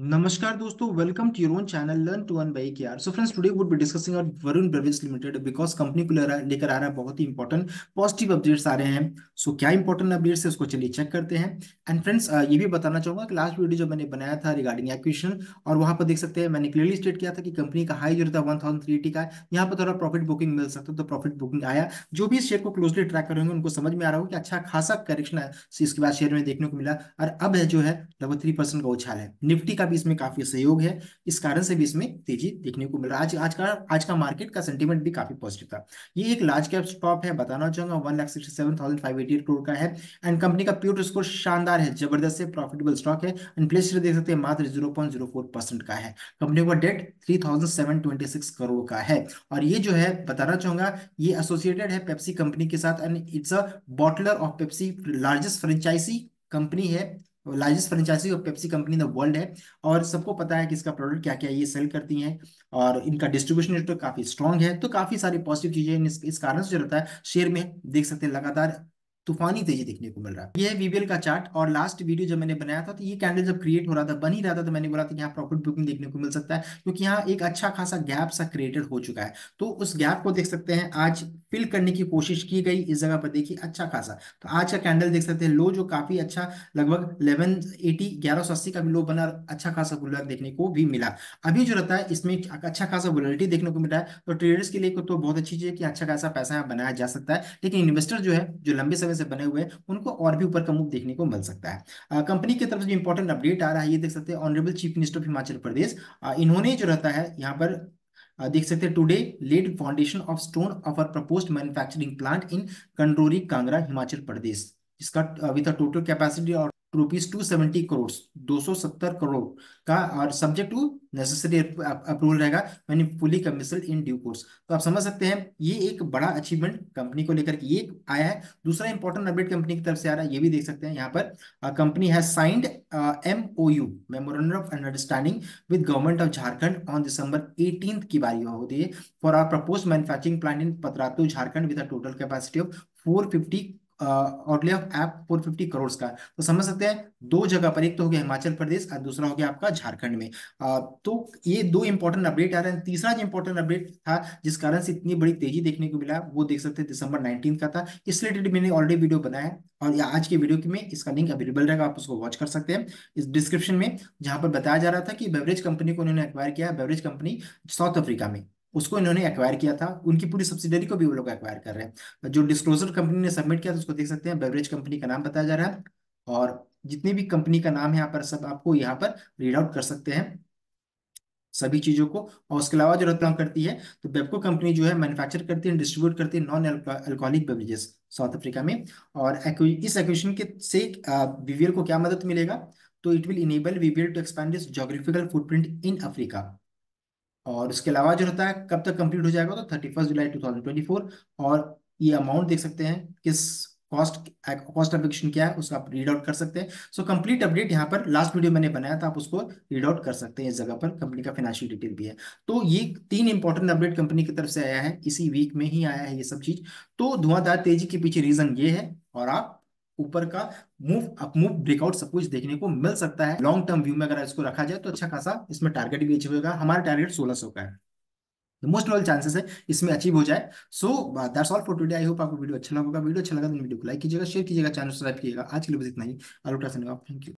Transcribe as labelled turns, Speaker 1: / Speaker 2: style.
Speaker 1: नमस्कार दोस्तों welcome to your own channel Learn to Earn by AKR. So friends, today we would be discussing about Varun Beverages Limited company को लेकर आ रहा है बहुत ही इंपॉर्टेंट पॉजिटिव अपडेट्स आ रहे हैं सो so, क्या इंपॉर्टेंट अपडेट्स है उसको चलिए चेक करते हैं एंड फ्रेंड्स ये भी बताना चाहूंगा कि लास्ट वीडियो जो मैंने बनाया था रिगार्डिंग एक्विशन और वहां पर देख सकते हैं मैंने क्लियरली स्टेट किया था कि कंपनी का हाई जो था वन थाउजेंड थ्री एटी का यहाँ पर थोड़ा प्रॉफिट बुकिंग मिल सकता तो प्रॉफिट बुकिंग आया जो भी शेयर को क्लोजली ट्रैक करेंगे उनको समझ में आ रहा हो कि अच्छा खासा करेक्शन है इसके बाद शेयर में देखने को मिला और अब है जो है लगभग थ्री का उछाल है निफ्टी का भी इसमें काफी सहयोग है इस कारण से भी इसमें तेजी देखने को मिल रहा है आज आज का आज का मार्केट का सेंटीमेंट भी काफी पॉजिटिव था ये एक लार्ज कैप स्टॉप है बताना चाहूंगा one lakh sixty seven thousand five eighty eight crore का है एंड कंपनी का प्यूट स्कोर शानदार है जबरदस्त है प्रॉफिटेबल स्टॉक है एंड प्लेस देख सकते हैं मात्र zero point zero four percent का है कंपनी का debt three thousand seven twenty six crore का है और ये जो है बताना चाहूंगा ये एसोसिएटेड है पेप्सी कंपनी के साथ and it's a bottler of Pepsi largest franchise company है largest franchise of Pepsi company in the world है और सबको पता है कि इसका प्रोडक्ट क्या क्या ये सेल करती हैं और इनका डिस्ट्रीब्यूशन नेटवर्क तो काफ़ी स्ट्रॉन्ग है तो काफ़ी सारी पॉजिटिव चीज़ें इस, कारण से जो रहता है शेयर में देख सकते हैं लगातार तूफानी तेजी देखने को मिल रहा है ये वीबीएल का चार्ट और लास्ट वीडियो जब मैंने बनाया था तो ये कैंडल जब क्रिएट हो रहा था बन ही रहा था तो मैंने बोला था कि यहाँ प्रॉफिट बुकिंग देखने को मिल सकता है क्योंकि यहाँ एक अच्छा खासा गैप सा क्रिएटेड हो चुका है तो उस गैप को देख सकते हैं आज फिल करने की कोशिश की गई इस जगह पर देखिए अच्छा खासा तो आज का कैंडल देख सकते हैं लो जो काफी अच्छा लगभग सौ अस्सी का भी लो बना अच्छा खासा बुलर देखने को भी मिला अभी जो रहता है इसमें अच्छा खासा बुलरिटी देखने को मिला है तो ट्रेडर्स के लिए तो बहुत अच्छी चीज है कि अच्छा खासा पैसा यहाँ बनाया जा सकता है लेकिन इन्वेस्टर जो है जो लंबे समय से बने हुए हैं उनको और भी ऊपर का मुख देखने को मिल सकता है कंपनी की तरफ से जो इंपॉर्टेंट अपडेट आ रहा है ये देख सकते हैं honourable chief minister of Himachal Pradesh इन्होंने जो रहता है यहाँ पर देख सकते हैं today laid foundation of stone of our propose manufacturing plant in Kandori Kangra Himachal Pradesh इसका विद टोटल कैपेसिटी और रुपीज टू सेवेंटी करोड़ दो सौ सत्तर करोड़ का और सब्जेक्ट टू नेसेसरी अप्रूवल रहेगा यानी fully commission in due course तो आप समझ सकते हैं ये एक बड़ा अचीवमेंट कंपनी को लेकर ये आया है दूसरा इंपॉर्टेंट अपडेट कंपनी की तरफ से आ रहा है ये भी देख सकते हैं यहाँ पर कंपनी है signed M O U memorandum of understanding with government of Jharkhand on December eighteen की बारी होती है for our propose manufacturing plant in Patratu Jharkhand with total capacity of four fifty outlay of एप फोर फिफ्टी करोड़ का तो समझ सकते हैं दो जगह पर एक तो हो गया हिमाचल प्रदेश और दूसरा हो गया आपका झारखंड में आ, तो ये दो इंपॉर्टेंट अपडेट आ रहे हैं तीसरा जो इंपॉर्टेंट अपडेट था जिस कारण से इतनी बड़ी तेजी देखने को मिला वो देख सकते हैं दिसंबर नाइनटीन का था इस रिलेटेड मैंने ऑलरेडी वीडियो बनाया और आज के वीडियो में इसका लिंक अवेलेबल रहेगा आप उसको वॉच कर सकते हैं इस डिस्क्रिप्शन में जहां पर बताया जा रहा था कि बेवरेज कंपनी को उन्होंने एक्वायर किया बेवरेज कंपनी साउथ अफ्रीका में उसको इन्होंने एक्वायर किया था उनकी पूरी सब्सिडरी को भी वो लोग एक्वायर कर रहे हैं जो डिस्क्लोजर कंपनी ने सबमिट किया था उसको देख सकते हैं बेवरेज कंपनी का नाम बताया जा रहा है और जितनी भी कंपनी का नाम है यहाँ पर सब आपको यहाँ पर रीड आउट कर सकते हैं सभी चीजों को और उसके अलावा जो रतलाम करती है तो बेबको कंपनी जो है मैन्युफैक्चर करती है डिस्ट्रीब्यूट करती है non alcoholic beverages South Africa में और इस एक्विशन के से बीवीएल को क्या मदद मिलेगा तो it will enable BVL to expand its geographical footprint in Africa और इसके अलावा जो होता है कब तक कंप्लीट हो जाएगा तो thirty first July two thousand twenty four और ये अमाउंट देख सकते हैं किस कॉस्ट कॉस्ट एप्लीकेशन क्या है उसका आप रीड आउट कर सकते हैं सो कंप्लीट अपडेट यहाँ पर लास्ट वीडियो मैंने बनाया था आप उसको रीड आउट कर सकते हैं इस जगह पर कंपनी का फाइनेंशियल डिटेल भी है तो ये तीन इंपॉर्टेंट अपडेट कंपनी की तरफ से आया है इसी वीक में ही आया है ये सब चीज तो धुआंधार तेजी के पीछे रीजन ये है और आप ऊपर का मूव अप मूव ब्रेकआउट सब कुछ देखने को मिल सकता है लॉन्ग टर्म व्यू में अगर इसको रखा जाए तो अच्छा खासा इसमें टारगेट भी अचीव होगा हमारा टारगेट सोलह सौ का है मोस्ट ऑल चांसेस है इसमें अचीव हो जाए so that's all for today I hope आपको वीडियो अच्छा लगा वीडियो अच्छा लगा तो वीडियो को लाइक कीजिएगा शेयर कीजिएगा चैनल सब्सक्राइब कीजिएगा आज के लिए बस इतना ही अलूटा थैंक यू